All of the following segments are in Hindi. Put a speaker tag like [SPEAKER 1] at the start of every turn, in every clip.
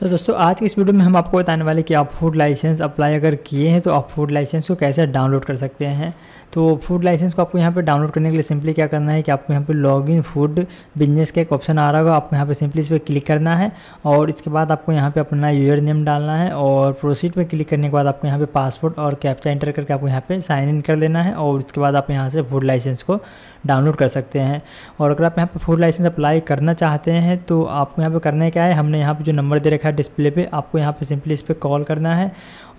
[SPEAKER 1] तो दोस्तों आज की इस वीडियो में हम आपको बताने वाले कि आप फूड लाइसेंस अप्लाई अगर किए हैं तो आप फूड लाइसेंस को कैसे डाउनलोड कर सकते हैं तो फूड लाइसेंस को आपको यहाँ पे डाउनलोड करने के लिए सिंपली क्या करना है कि आपको यहाँ पे लॉगिन फूड बिजनेस का एक ऑप्शन आ रहा होगा आपको यहाँ पे सिंपली इस पर क्लिक करना है और इसके बाद आपको यहाँ पे अपना यूजर नेम डालना है और प्रोसीड पर क्लिक करने के बाद आपको यहाँ पे पासपोर्ट और कैप्चा एंटर करके आपको यहाँ पर साइन इन कर लेना है और इसके बाद आप यहाँ से फूड लाइसेंस को डाउनलोड कर सकते हैं और अगर आप यहाँ पर फूड लाइसेंस अप्लाई करना चाहते हैं तो आपको यहाँ पर करना क्या है हमने यहाँ पर जो नंबर दे रखा लिखा है डिस्प्ले पे आपको यहाँ पे सिंपली इस पर कॉल करना है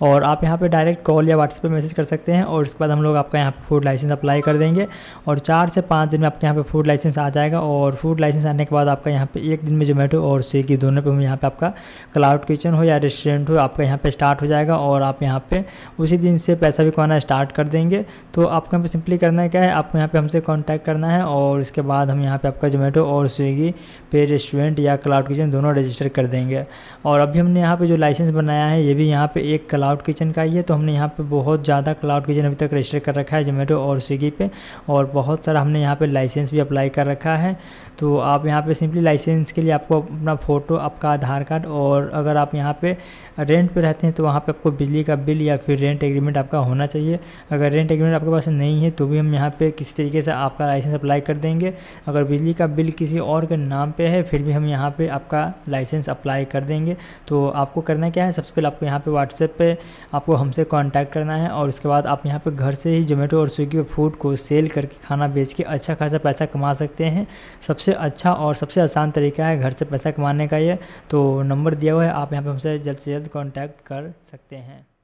[SPEAKER 1] और आप यहाँ पे डायरेक्ट कॉल या व्हाट्सएप पे मैसेज कर सकते हैं और इसके बाद हम लोग आपका यहाँ पे फूड लाइसेंस अप्लाई कर देंगे और चार से पाँच दिन में आपके यहाँ पे फूड लाइसेंस आ जाएगा और फूड लाइसेंस आने के बाद आपका यहाँ पे एक दिन में जोमेटो और स्विगी दोनों पे हम यहाँ पे आपका क्लाउड किचन हो या रेस्टोरेंट हो आपका यहाँ पर स्टार्ट हो जाएगा और आप यहाँ पर उसी दिन से पैसा भी कमाना स्टार्ट कर देंगे तो आपको यहाँ पर सिंपली करना क्या है आपको यहाँ पर हमसे कॉन्टैक्ट करना है और इसके बाद हम यहाँ पे आपका जोमेटो और स्विगी पे रेस्टोरेंट या क्लाउड किचन दोनों रजिस्टर कर देंगे और अभी हमने यहाँ पे जो लाइसेंस बनाया है ये भी यहाँ पे एक क्लाउड किचन का ही है तो हमने यहाँ पे बहुत ज़्यादा क्लाउड किचन अभी तक रजिस्टर कर रखा है जोमेटो और स्विगी पे और बहुत सारा हमने यहाँ पे लाइसेंस भी अप्लाई कर रखा है तो आप यहाँ पे सिंपली लाइसेंस के लिए आपको अपना फ़ोटो आपका आधार कार्ड और अगर आप यहाँ पे रेंट पे रहते हैं तो वहाँ पे आपको बिजली का बिल या फिर रेंट एग्रीमेंट आपका होना चाहिए अगर रेंट एग्रीमेंट आपके पास नहीं है तो भी हम यहाँ पे किसी तरीके से आपका लाइसेंस अप्लाई कर देंगे अगर बिजली का बिल किसी और के नाम पर है फिर भी हम यहाँ पर आपका लाइसेंस अप्लाई कर देंगे जाएंगे तो आपको करना क्या है सबसे पहले आपको यहाँ पे व्हाट्सएप पे आपको हमसे कांटेक्ट करना है और उसके बाद आप यहाँ पे घर से ही जोमेटो और स्विगी पे फूड को सेल करके खाना बेच के अच्छा खासा पैसा कमा सकते हैं सबसे अच्छा और सबसे आसान तरीका है घर से पैसा कमाने का ये तो नंबर दिया हुआ है आप यहाँ पर हमसे जल्द से जल्द कॉन्टैक्ट कर सकते हैं